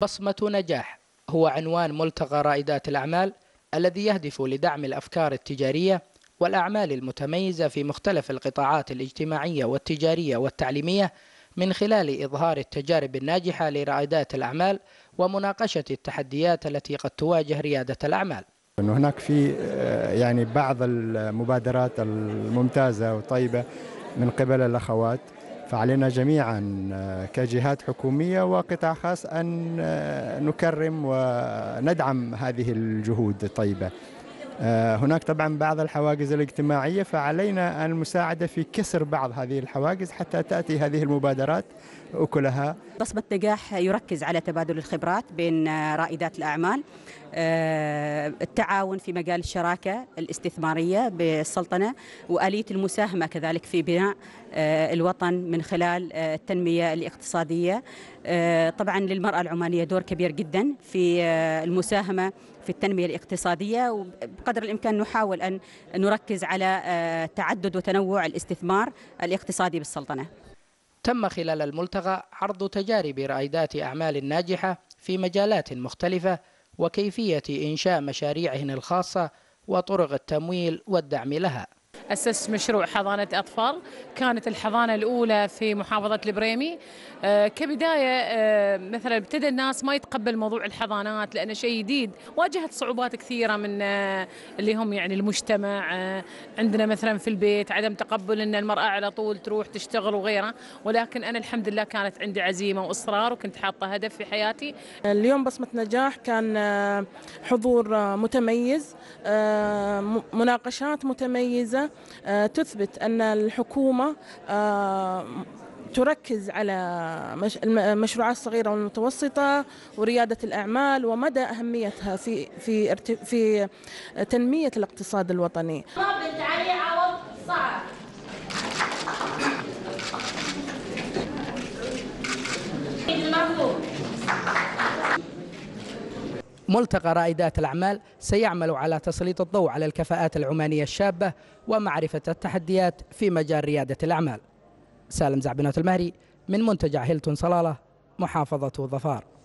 بصمة نجاح هو عنوان ملتقى رائدات الأعمال الذي يهدف لدعم الأفكار التجارية والأعمال المتميزة في مختلف القطاعات الاجتماعية والتجارية والتعليمية من خلال إظهار التجارب الناجحة لرائدات الأعمال ومناقشة التحديات التي قد تواجه ريادة الأعمال أنه هناك في آه، يعني بعض المبادرات الممتازة وطيبة من قبل الأخوات فعلينا جميعا آه، كجهات حكومية وقطاع خاص أن آه، نكرم وندعم هذه الجهود الطيبة آه، هناك طبعا بعض الحواجز الاجتماعية فعلينا المساعدة في كسر بعض هذه الحواجز حتى تأتي هذه المبادرات أكلها بصمة نجاح يركز على تبادل الخبرات بين رائدات الأعمال آه، التعاون في مجال الشراكة الاستثمارية بالسلطنة وآلية المساهمة كذلك في بناء آه، الوطن من خلال التنمية الاقتصادية طبعا للمرأة العمانية دور كبير جدا في المساهمة في التنمية الاقتصادية قدر الامكان نحاول ان نركز على آه، تعدد وتنوع الاستثمار الاقتصادي بالسلطنه. تم خلال الملتقى عرض تجارب رائدات اعمال ناجحه في مجالات مختلفه وكيفيه انشاء مشاريعهن الخاصه وطرق التمويل والدعم لها. أسست مشروع حضانة أطفال كانت الحضانة الأولى في محافظة البريمي آه، كبداية آه، مثلا ابتدى الناس ما يتقبل موضوع الحضانات لأنه شيء جديد واجهت صعوبات كثيرة من آه، اللي هم يعني المجتمع عندنا مثلا في البيت عدم تقبل أن المرأة على طول تروح تشتغل وغيره ولكن أنا الحمد لله كانت عندي عزيمة وإصرار وكنت حاطة هدف في حياتي اليوم بصمة نجاح كان حضور متميز مناقشات متميزة آه، تثبت أن الحكومة آه، تركز على المشروعات الصغيرة والمتوسطة وريادة الأعمال ومدى أهميتها في في في تنمية الاقتصاد الوطني. ملتقى رائدات الأعمال سيعمل على تسليط الضوء على الكفاءات العمانية الشابة ومعرفة التحديات في مجال ريادة الأعمال سالم زعبنات المهري من منتجع هيلتون صلالة محافظة ظفار